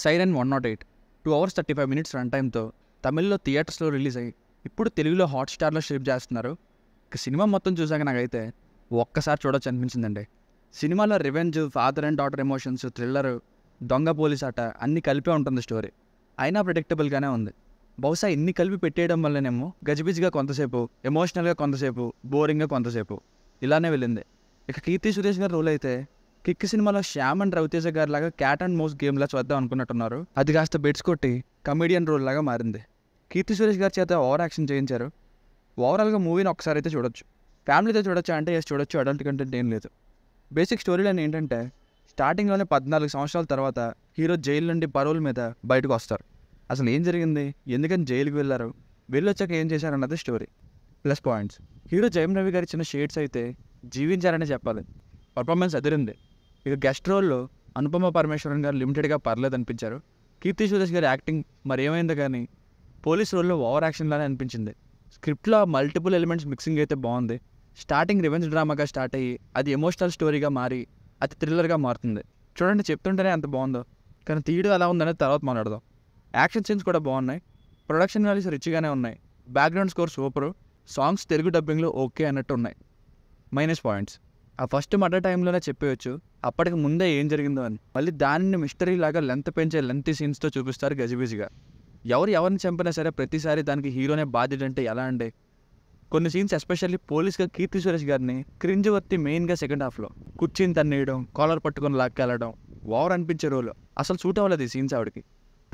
siren one not eight two hours thirty five minutes run టైంతో తమిళ్లో థియేటర్స్లో release అయ్యి ఇప్పుడు తెలుగులో హాట్స్టార్లో షేప్ చేస్తున్నారు సినిమా మొత్తం చూసాక నాకైతే ఒక్కసారి చూడొచ్చు అనిపించిందండి సినిమాలో revenge father and daughter emotions thriller దొంగ పోలీస్ ఆట అన్నీ కలిపే ఉంటుంది స్టోరీ అయినా ప్రెడిక్టబుల్గానే ఉంది బహుశా ఇన్ని కలిపి పెట్టేయడం వల్లనేమో గజిబిజిగా కొంతసేపు ఎమోషనల్గా కొంతసేపు బోరింగ్గా కొంతసేపు ఇలానే వెళ్ళింది ఇక కీర్తి సురేష్ గారి రోల్ అయితే కిక్ సినిమాలో శ్యామ్ అండ్ రవితేజ గారి లాగా క్యాట్ అండ్ మౌస్ గేమ్లా చూద్దాం అనుకున్నట్టున్నారు అది కాస్త బెట్స్ కొట్టి కమెడియన్ రోల్ లాగా మారింది కీర్తి సురేష్ గారి చేత ఓవర్ యాక్షన్ చేయించారు ఓవరాల్గా మూవీని ఒకసారి అయితే చూడొచ్చు ఫ్యామిలీతో చూడొచ్చా అంటే ఎస్ చూడొచ్చు అడల్ట్ కంటెంట్ ఏం లేదు బేసిక్ స్టోరీ లైన్ ఏంటంటే స్టార్టింగ్లోనే పద్నాలుగు సంవత్సరాల తర్వాత హీరో జైలు నుండి పరువుల మీద బయటకు వస్తారు అసలు ఏం జరిగింది ఎందుకని జైలుకి వెళ్ళారు వెళ్ళొచ్చాక ఏం చేశారు అన్నది స్టోరీ ప్లస్ పాయింట్స్ హీరో జయం రవి గారి చిన్న షేడ్స్ అయితే జీవించారనే చెప్పాలి పర్ఫార్మెన్స్ ఎదురింది ఇక గెస్ట్ రోల్లో అనుపమ పరమేశ్వరన్ గారు లిమిటెడ్గా పర్లేదు అనిపించారు కీర్తి సురేష్ గారి యాక్టింగ్ మరి ఏమైంది కానీ పోలీస్ రోల్లో ఓవర్ యాక్షన్లానే అనిపించింది స్క్రిప్ట్లో మల్టిపుల్ ఎలిమెంట్స్ మిక్సింగ్ అయితే బాగుంది స్టార్టింగ్ రివెంజ్ డ్రామాగా స్టార్ట్ అయ్యి అది ఎమోషనల్ స్టోరీగా మారి అది థ్రిల్లర్గా మారుతుంది చూడండి చెప్తుంటేనే అంత బాగుందో కానీ తీయడం ఎలా ఉందనేది తర్వాత మాట్లాడదాం యాక్షన్ సీన్స్ కూడా బాగున్నాయి ప్రొడక్షన్ వాల్యూస్ రిచ్గానే ఉన్నాయి background score super songs Telugu డబ్బింగ్లో ఓకే అన్నట్టు ఉన్నాయి మైనస్ పాయింట్స్ ఆ ఫస్ట్ మర్డర్ టైంలోనే చెప్పేయచ్చు అప్పటికి ముందే ఏం జరిగిందో అని మళ్ళీ దానిని మిస్టరీ లాగా లెంత్ పెంచే లెంతీ సీన్స్తో చూపిస్తారు గజిబిజిగా ఎవరు ఎవరిని చంపినా సరే ప్రతిసారి దానికి హీరోనే బాధ్యత అంటే ఎలా అండి కొన్ని సీన్స్ ఎస్పెషల్లీ పోలీస్గా కీర్తి సురేష్ గారిని క్రింజ్ వర్తి మెయిన్గా సెకండ్ హాఫ్లో కుర్చీని తన్నేయడం కాలర్ పట్టుకొని లాక్కెళ్ళడం ఓవర్ అనిపించే రోల్ అసలు సూట్ అవ్వలేదు ఈ సీన్స్ ఆవిడకి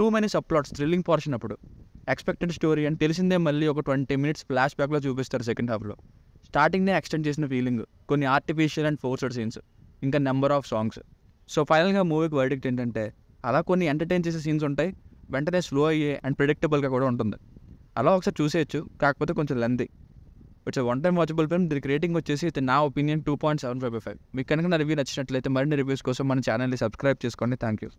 too many subplots thrilling portion అప్పుడు ఎక్స్పెక్టెడ్ స్టోరీ అని తెలిసిందే మళ్ళీ ఒక ట్వంటీ మినిట్స్ ఫ్లాష్ బ్యాక్లో చూపిస్తారు సెకండ్ హాఫ్లో స్టార్టింగ్నే ఎక్స్టెండ్ చేసిన ఫీలింగ్ కొన్ని ఆర్టిఫిషియల్ అండ్ ఫోర్స్డ్ సీన్స్ ఇంకా నెంబర్ ఆఫ్ సాంగ్స్ సో ఫైనల్గా మూవీకి వర్డిక్ట్ ఏంటంటే అలా కొన్ని ఎంటర్టైన్ చేసే సీన్స్ ఉంటాయి వెంటనే స్లో అయ్యే అండ్ ప్రిడిక్టబుల్గా కూడా ఉంటుంది అలా ఒకసారి చూసేయచ్చు కాకపోతే కొంచెం lengthy it's one time watchable film దీనికి రేటింగ్ వచ్చేసి ఇది నా opinion two point seven five five మీకు కనుక నా రివ్యూ నచ్చినట్లయితే మరిన్ని రివ్యూస్ కోసం మన ఛానల్ని సబ్స్క్రైబ్ చేసుకోండి థ్యాంక్ యూ